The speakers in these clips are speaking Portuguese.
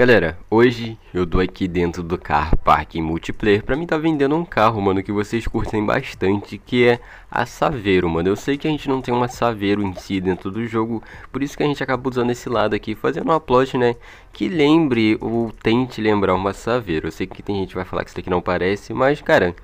Galera, hoje eu tô aqui dentro do Car Park em multiplayer pra mim tá vendendo um carro, mano, que vocês curtem bastante, que é a Saveiro, mano. Eu sei que a gente não tem uma Saveiro em si dentro do jogo, por isso que a gente acaba usando esse lado aqui, fazendo uma plot, né, que lembre ou tente lembrar uma Saveiro. Eu sei que tem gente que vai falar que isso aqui não parece, mas, cara,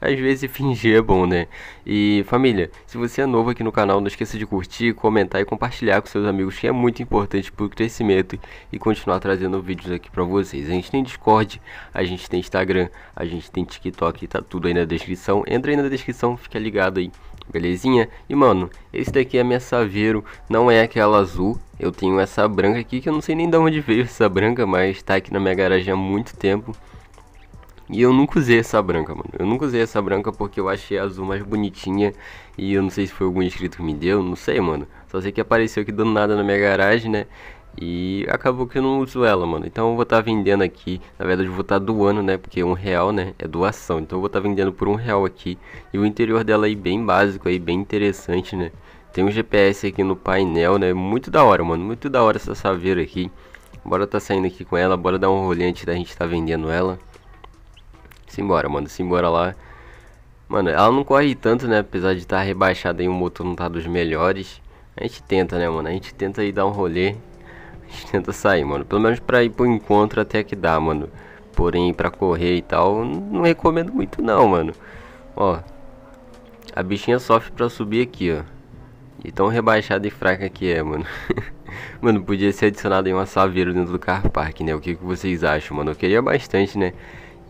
às vezes fingir é bom, né? E família, se você é novo aqui no canal, não esqueça de curtir, comentar e compartilhar com seus amigos, que é muito importante para o crescimento e continuar trazendo vídeos aqui para vocês. A gente tem Discord, a gente tem Instagram, a gente tem TikTok, tá tudo aí na descrição. Entra aí na descrição, fica ligado aí. Belezinha? E mano, esse daqui é minha Saveiro, não é aquela azul, eu tenho essa branca aqui que eu não sei nem de onde veio essa branca, mas tá aqui na minha garagem há muito tempo. E eu nunca usei essa branca, mano. Eu nunca usei essa branca porque eu achei a azul mais bonitinha. E eu não sei se foi algum inscrito que me deu, não sei, mano. Só sei que apareceu aqui do nada na minha garagem, né? E acabou que eu não uso ela, mano. Então eu vou estar tá vendendo aqui. Na verdade, eu vou estar tá doando, né? Porque um real, né? É doação. Então eu vou estar tá vendendo por um real aqui. E o interior dela aí bem básico, aí bem interessante, né? Tem um GPS aqui no painel, né? Muito da hora, mano. Muito da hora essa saveira aqui. Bora tá saindo aqui com ela. Bora dar um rolê antes da gente tá vendendo ela. Simbora, mano, simbora lá. Mano, ela não corre tanto, né? Apesar de estar tá rebaixada e o motor não tá dos melhores. A gente tenta, né, mano? A gente tenta ir dar um rolê. A gente tenta sair, mano. Pelo menos pra ir pro encontro até que dá, mano. Porém, pra correr e tal, não recomendo muito não, mano. Ó, a bichinha sofre pra subir aqui, ó. E tão rebaixada e fraca que é, mano. mano, podia ser adicionado em uma saveira dentro do car park, né? O que, que vocês acham, mano? Eu queria bastante, né?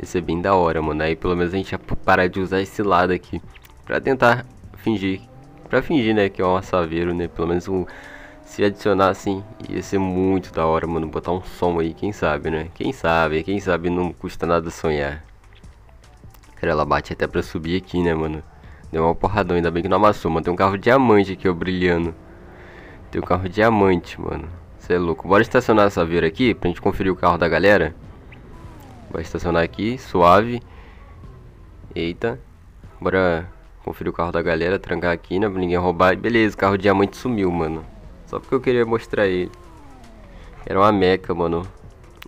Isso é bem da hora, mano. Aí pelo menos a gente ia parar de usar esse lado aqui. Pra tentar fingir. Pra fingir, né, que é um assaveiro, né? Pelo menos um... Se adicionar assim, ia ser muito da hora, mano. Botar um som aí, quem sabe, né? Quem sabe, quem sabe não custa nada sonhar. Cara, ela bate até pra subir aqui, né, mano? Deu uma porradão, ainda bem que não amassou, mano. Tem um carro diamante aqui, ó, brilhando. Tem um carro diamante, mano. Você é louco. Bora estacionar essa vira aqui pra gente conferir o carro da galera. Vai estacionar aqui, suave. Eita. Bora conferir o carro da galera, trancar aqui, né? Pra ninguém roubar. Beleza, o carro de diamante sumiu, mano. Só porque eu queria mostrar ele. Era uma meca, mano.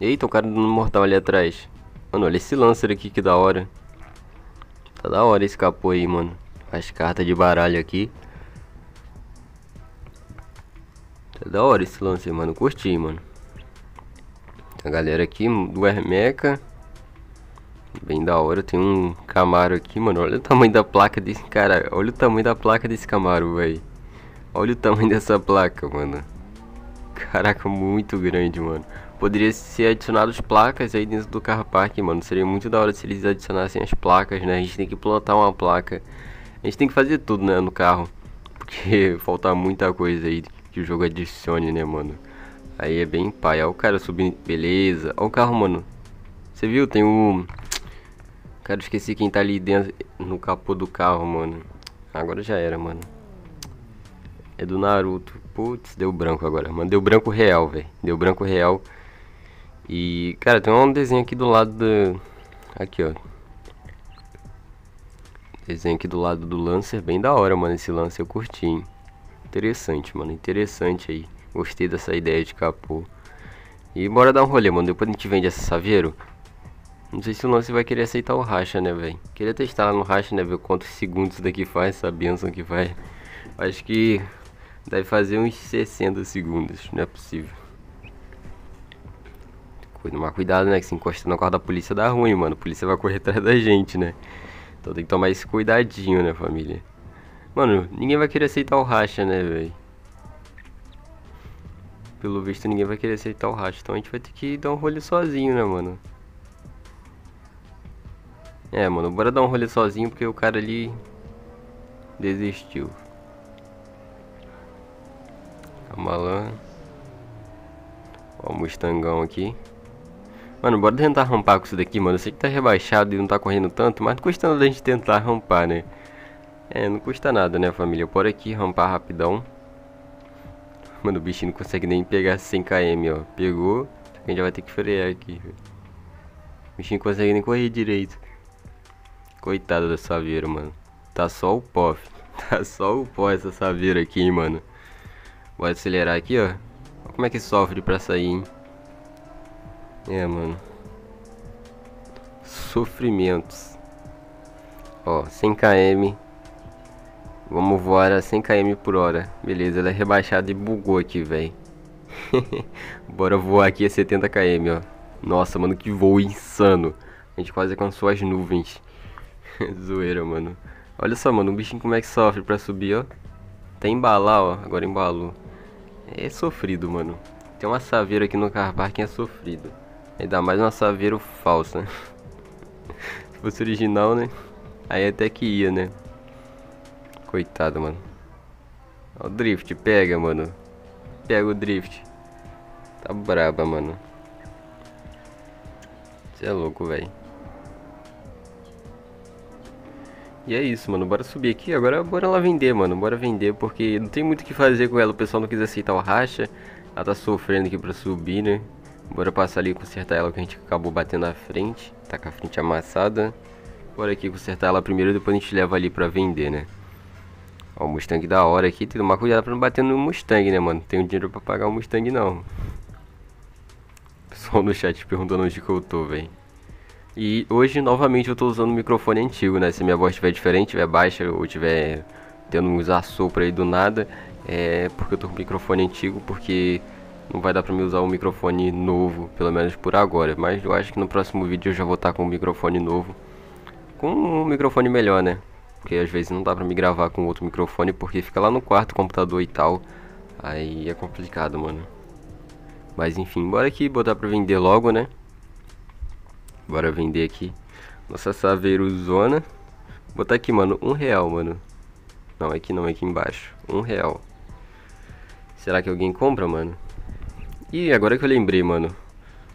Eita, o cara do mortal ali atrás. Mano, olha esse Lancer aqui, que da hora. Tá da hora esse capô aí, mano. As cartas de baralho aqui. Tá da hora esse Lancer, mano. Curti, mano. A galera aqui do Hermeca. Bem da hora, tem um Camaro aqui, mano. Olha o tamanho da placa desse cara. Olha o tamanho da placa desse Camaro, velho. Olha o tamanho dessa placa, mano. Caraca, muito grande, mano. Poderia ser adicionados placas aí dentro do carro park, mano. Seria muito da hora se eles adicionassem as placas, né? A gente tem que plantar uma placa. A gente tem que fazer tudo, né, no carro. Porque falta muita coisa aí que o jogo adicione, né, mano. Aí é bem pai. Olha o cara subindo. Beleza. Olha o carro, mano. Você viu? Tem Um Cara, esqueci quem tá ali dentro no capô do carro, mano. Agora já era, mano. É do Naruto. Putz, deu branco agora, mano. Deu branco real, velho. Deu branco real. E, cara, tem um desenho aqui do lado do... Aqui, ó. Desenho aqui do lado do Lancer. Bem da hora, mano. Esse Lancer eu curti, hein? Interessante, mano. Interessante aí. Gostei dessa ideia de capô. E bora dar um rolê, mano. Depois a gente vende essa Saveiro. Não sei se o lance vai querer aceitar o racha, né, velho? Queria testar lá no racha, né, ver quantos segundos daqui faz, essa benção que faz. Acho que deve fazer uns 60 segundos, não é possível. Tomar cuidado, né, que se encostar na corda da polícia dá ruim, mano. A polícia vai correr atrás da gente, né? Então tem que tomar esse cuidadinho, né, família? Mano, ninguém vai querer aceitar o racha, né, velho? Pelo visto, ninguém vai querer aceitar o racha. Então a gente vai ter que dar um rolê sozinho, né, mano? É, mano, bora dar um rolê sozinho porque o cara ali desistiu. Calma tá lá. Ó, o Mustangão aqui. Mano, bora tentar rampar com isso daqui, mano. Eu sei que tá rebaixado e não tá correndo tanto, mas não custa nada a gente tentar rampar, né? É, não custa nada, né, família? Por aqui, rampar rapidão. Mano, o bichinho não consegue nem pegar 100km, ó. Pegou. A gente vai ter que frear aqui. O bichinho não consegue nem correr direito. Coitado da Saveiro, mano. Tá só o pó, Tá só o pó essa Saveiro aqui, hein, mano. Vou acelerar aqui, ó. Olha como é que sofre pra sair, hein. É, mano. Sofrimentos. Ó, 100 km. Vamos voar a 100 km por hora. Beleza, ela é rebaixada e bugou aqui, velho. Bora voar aqui a 70 km, ó. Nossa, mano, que voo insano. A gente quase alcançou as nuvens. Zoeira, mano. Olha só, mano, o bichinho como é que sofre pra subir, ó. Até embalar, ó. Agora embalou. É sofrido, mano. Tem uma saveira aqui no car parking é sofrido. Ainda mais uma saveira falsa. Se fosse original, né? Aí até que ia, né? Coitado, mano. Ó, o drift, pega, mano. Pega o drift. Tá braba, mano. Você é louco, velho. E é isso, mano. Bora subir aqui. Agora bora lá vender, mano. Bora vender, porque não tem muito o que fazer com ela. O pessoal não quis aceitar o racha. Ela tá sofrendo aqui pra subir, né? Bora passar ali e consertar ela que a gente acabou batendo na frente. Tá com a frente amassada. Bora aqui consertar ela primeiro, depois a gente leva ali pra vender, né? Ó, o Mustang da hora aqui. Tem que tomar cuidado pra não bater no Mustang, né, mano? Não tenho dinheiro pra pagar o Mustang, não. O pessoal no chat perguntando onde que eu tô, velho. E hoje, novamente, eu tô usando o microfone antigo, né? Se minha voz estiver diferente, estiver baixa ou estiver tendo uns assopro aí do nada, é porque eu tô com o microfone antigo, porque não vai dar pra me usar um microfone novo, pelo menos por agora. Mas eu acho que no próximo vídeo eu já vou estar com um microfone novo, com um microfone melhor, né? Porque às vezes não dá pra me gravar com outro microfone, porque fica lá no quarto, computador e tal. Aí é complicado, mano. Mas enfim, bora aqui botar pra vender logo, né? Bora vender aqui. Nossa Saveiro Zona. Vou botar aqui, mano. Um real, mano. Não, aqui não, aqui embaixo. Um real. Será que alguém compra, mano? E agora que eu lembrei, mano.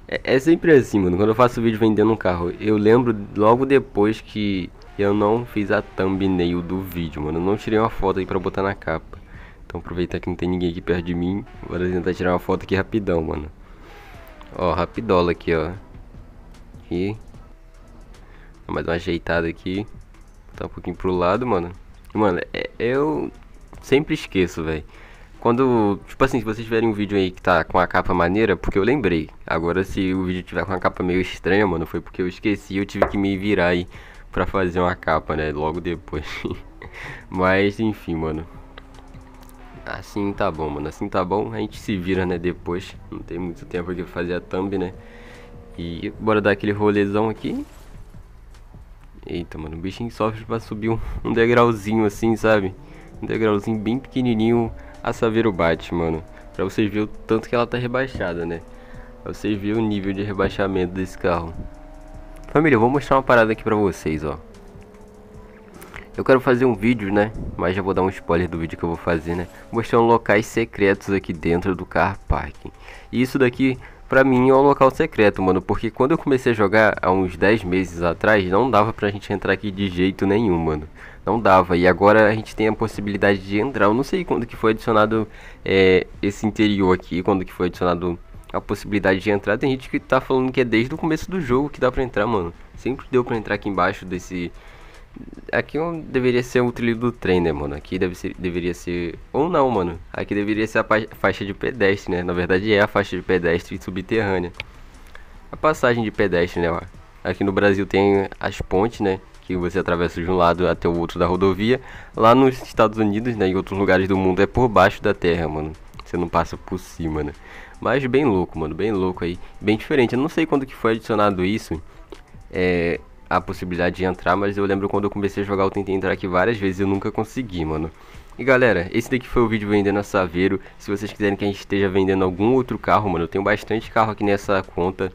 É, é, sempre assim, mano. Quando eu faço vídeo vendendo um carro, eu lembro logo depois que eu não fiz a thumbnail do vídeo, mano. Eu não tirei uma foto aí pra botar na capa. Então aproveitar que não tem ninguém aqui perto de mim. Bora tentar tirar uma foto aqui rapidão, mano. Ó, rapidola aqui, ó aqui. mais uma ajeitada aqui. Tá um pouquinho pro lado, mano. Mano, é, eu sempre esqueço, velho. Quando, tipo assim, se vocês tiverem um vídeo aí que tá com a capa maneira, porque eu lembrei. Agora, se o vídeo tiver com a capa meio estranha, mano, foi porque eu esqueci eu tive que me virar aí pra fazer uma capa, né? Logo depois. Mas, enfim, mano. Assim tá bom, mano. Assim tá bom. A gente se vira, né? Depois. Não tem muito tempo aqui pra fazer a thumb, né? E bora dar aquele rolezão aqui. Eita, mano, o bichinho sofre pra subir um, um degrauzinho assim, sabe? Um degrauzinho bem pequenininho a saber o bate, mano. Pra vocês verem o tanto que ela tá rebaixada, né? Pra vocês verem o nível de rebaixamento desse carro. Família, eu vou mostrar uma parada aqui pra vocês, ó. Eu quero fazer um vídeo, né? Mas já vou dar um spoiler do vídeo que eu vou fazer, né? Mostrando locais secretos aqui dentro do car parking. E isso daqui Pra mim é um local secreto, mano, porque quando eu comecei a jogar há uns 10 meses atrás, não dava pra gente entrar aqui de jeito nenhum, mano. Não dava, e agora a gente tem a possibilidade de entrar. Eu não sei quando que foi adicionado é, esse interior aqui, quando que foi adicionado a possibilidade de entrar. Tem gente que tá falando que é desde o começo do jogo que dá pra entrar, mano. Sempre deu pra entrar aqui embaixo desse Aqui é um, deveria ser o trilho do trem, né, mano? Aqui deve ser, deveria ser. Ou não, mano. Aqui deveria ser a faixa de pedestre, né? Na verdade é a faixa de pedestre subterrânea. A passagem de pedestre, né? Aqui no Brasil tem as pontes, né? Que você atravessa de um lado até o outro da rodovia. Lá nos Estados Unidos, né? E outros lugares do mundo é por baixo da terra, mano. Você não passa por cima, né? Mas bem louco, mano. Bem louco aí. Bem diferente. Eu não sei quando que foi adicionado isso. É, a possibilidade de entrar, mas eu lembro quando eu comecei a jogar, eu tentei entrar aqui várias vezes e eu nunca consegui, mano. E galera, esse daqui foi o vídeo vendendo a Saveiro. Se vocês quiserem que a gente esteja vendendo algum outro carro, mano, eu tenho bastante carro aqui nessa conta.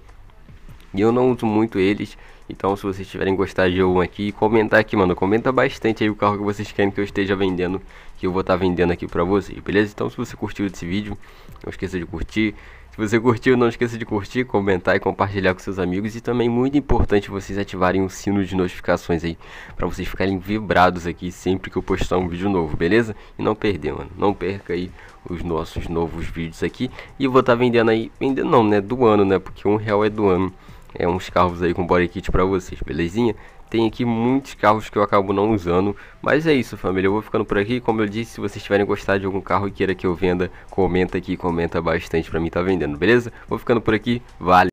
E eu não uso muito eles. Então se vocês tiverem gostado de algum aqui, comentar aqui, mano. Comenta bastante aí o carro que vocês querem que eu esteja vendendo. Que eu vou estar tá vendendo aqui pra vocês, beleza? Então se você curtiu esse vídeo, não esqueça de curtir. Se você curtiu, não esqueça de curtir, comentar e compartilhar com seus amigos. E também muito importante vocês ativarem o sino de notificações aí, para vocês ficarem vibrados aqui sempre que eu postar um vídeo novo, beleza? E não perder, mano. Não perca aí os nossos novos vídeos aqui. E vou estar tá vendendo aí, vendendo não, né? Do ano, né? Porque um real é do ano é, uns carros aí com body kit pra vocês, belezinha? Tem aqui muitos carros que eu acabo não usando, mas é isso família, eu vou ficando por aqui, como eu disse, se vocês tiverem gostado de algum carro e queira que eu venda, comenta aqui, comenta bastante pra mim tá vendendo, beleza? Vou ficando por aqui, vale!